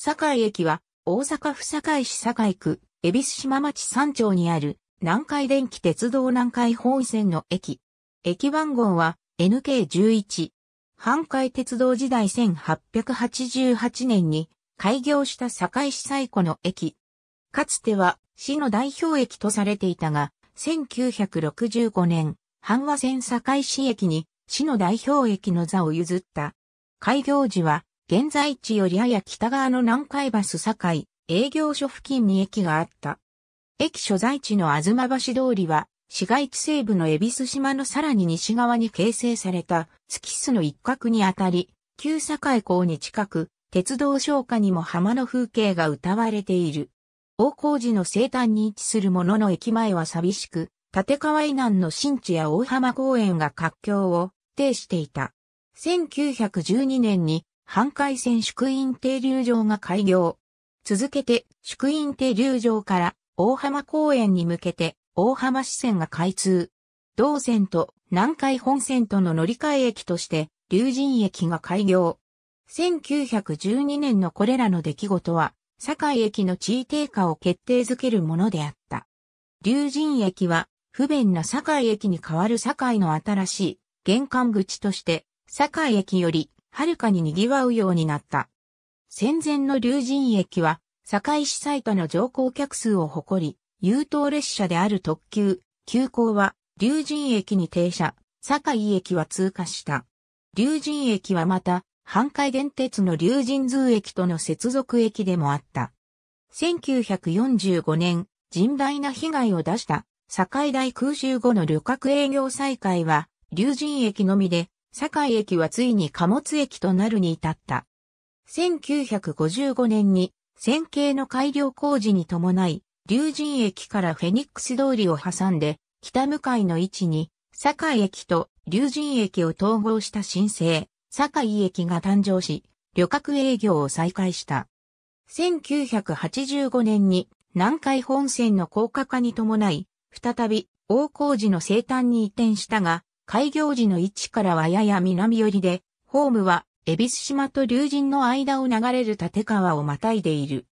堺駅は、大阪府堺市堺区、恵比寿島町三町にある、南海電気鉄道南海本線の駅。駅番号は、NK11。阪海鉄道時代1888年に開業した堺市最古の駅。かつては市の代表駅とされていたが、1965年、阪和線堺市駅に市の代表駅の座を譲った。開業時は現在地よりやや北側の南海バス境、営業所付近に駅があった。駅所在地の東橋通りは、市街地西部の恵比寿島のさらに西側に形成された月巣の一角にあたり、旧境港に近く、鉄道消化にも浜の風景が歌われている。大工事の西端に位置するものの駅前は寂しく、立川以南の新地や大浜公園が活況を呈していた。1912年に半海線宿院停留場が開業。続けて、宿院停留場から大浜公園に向けて大浜支線が開通。同線と南海本線との乗り換え駅として龍神駅が開業。1912年のこれらの出来事は、堺駅の地位低下を決定づけるものであった。龍神駅は、不便な堺駅に代わる堺の新しい玄関口として、堺駅よりはるかに賑わうようになった。戦前の龍神駅は、堺市最多の乗降客数を誇り、優等列車である特急、急行は、龍神駅に停車、堺駅は通過した。龍神駅はまた、阪海電鉄の龍神通駅との接続駅でもあった。1945年、甚大な被害を出した、堺大空襲後の旅客営業再開は、龍神駅のみで、堺駅はついに貨物駅となるに至った。1955年に線形の改良工事に伴い、竜神駅からフェニックス通りを挟んで、北向かいの位置に、堺駅と竜神駅を統合した新生、堺駅が誕生し、旅客営業を再開した。1985年に南海本線の高架化に伴い、再び大工事の生誕に移転したが、開業時の位置からはやや南寄りで、ホームは、恵比寿島と竜神の間を流れる立川をまたいでいる。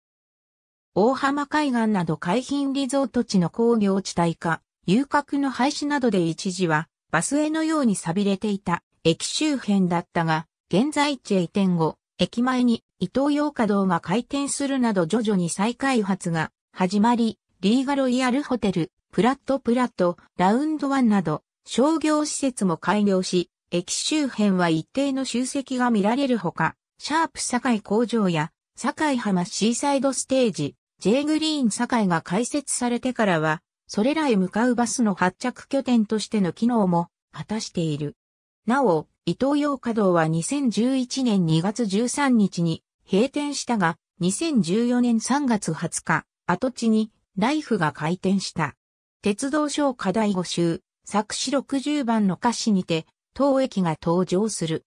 大浜海岸など海浜リゾート地の工業地帯化、遊郭の廃止などで一時は、バスへのように錆びれていた駅周辺だったが、現在地へ移転後、駅前に伊東洋華堂が開店するなど徐々に再開発が始まり、リーガロイヤルホテル、プラットプラット、ラウンドワンなど、商業施設も開業し、駅周辺は一定の集積が見られるほか、シャープ堺工場や堺浜シーサイドステージ、J グリーン堺が開設されてからは、それらへ向かうバスの発着拠点としての機能も果たしている。なお、伊東洋華道は2011年2月13日に閉店したが、2014年3月20日、跡地にライフが開店した。鉄道省課題募集、作詞60番の歌詞にて、当駅が登場する。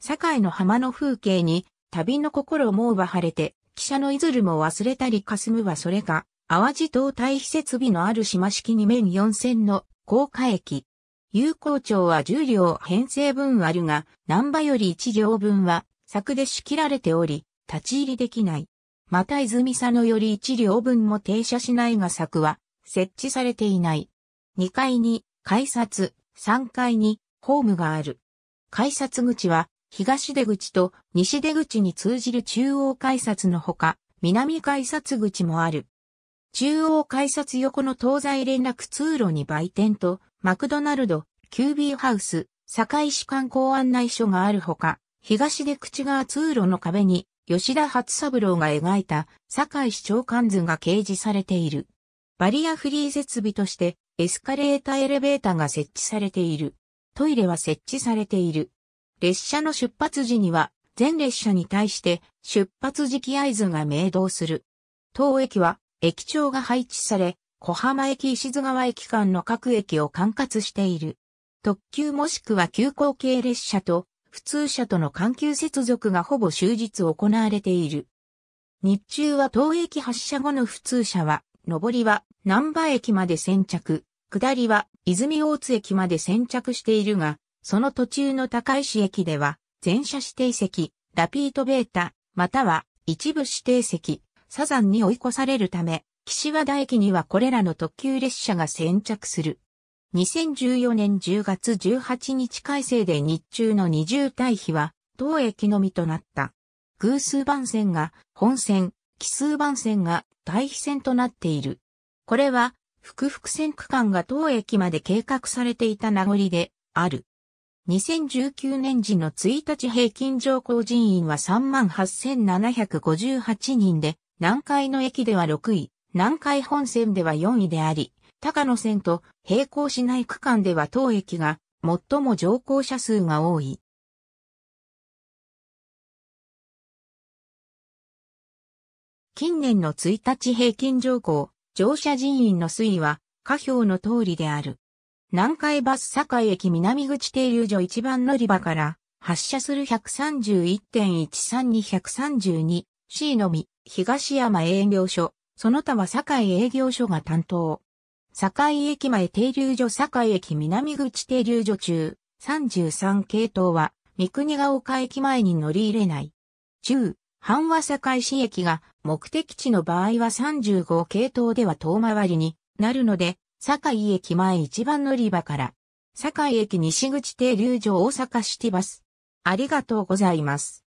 堺の浜の風景に、旅の心も奪われて、汽車のいずるも忘れたり霞むはそれか、淡路島対比設備のある島式に面四線の高架駅。有効町は10両編成分あるが、南波より1両分は柵で仕切られており、立ち入りできない。また泉佐野より1両分も停車しないが柵は設置されていない。2階に改札3階にホームがある。改札口は東出口と西出口に通じる中央改札のほか、南改札口もある。中央改札横の東西連絡通路に売店と、マクドナルド、キュービーハウス、堺市観光案内所があるほか、東出口側通路の壁に、吉田初三郎が描いた堺市長官図が掲示されている。バリアフリー設備としてエスカレーターエレベーターが設置されている。トイレは設置されている。列車の出発時には、全列車に対して出発時期合図が明導する。当駅は駅長が配置され、小浜駅石津川駅間の各駅を管轄している。特急もしくは急行系列車と普通車との環球接続がほぼ終日行われている。日中は当駅発車後の普通車は上りは南波駅まで先着、下りは泉大津駅まで先着しているが、その途中の高石駅では、全車指定席、ラピートベータ、または一部指定席、サザンに追い越されるため、岸和田駅にはこれらの特急列車が先着する。2014年10月18日改正で日中の二重対比は、当駅のみとなった。偶数番線が本線、奇数番線が対比線となっている。これは、複々線区間が当駅まで計画されていた名残である。2019年時の1日平均乗降人員は38,758人で、南海の駅では6位、南海本線では4位であり、高野線と並行しない区間では当駅が最も乗降者数が多い。近年の1日平均乗降、乗車人員の推移は、下表の通りである。南海バス堺駅南口停留所一番乗り場から発車する131.132 132C のみ東山営業所、その他は堺営業所が担当。堺駅前停留所堺駅南口停留所中33系統は三国ヶ丘駅前に乗り入れない。中、半和堺市駅が目的地の場合は35系統では遠回りになるので、堺駅前一番乗り場から、堺駅西口停留所大阪シティバス。ありがとうございます。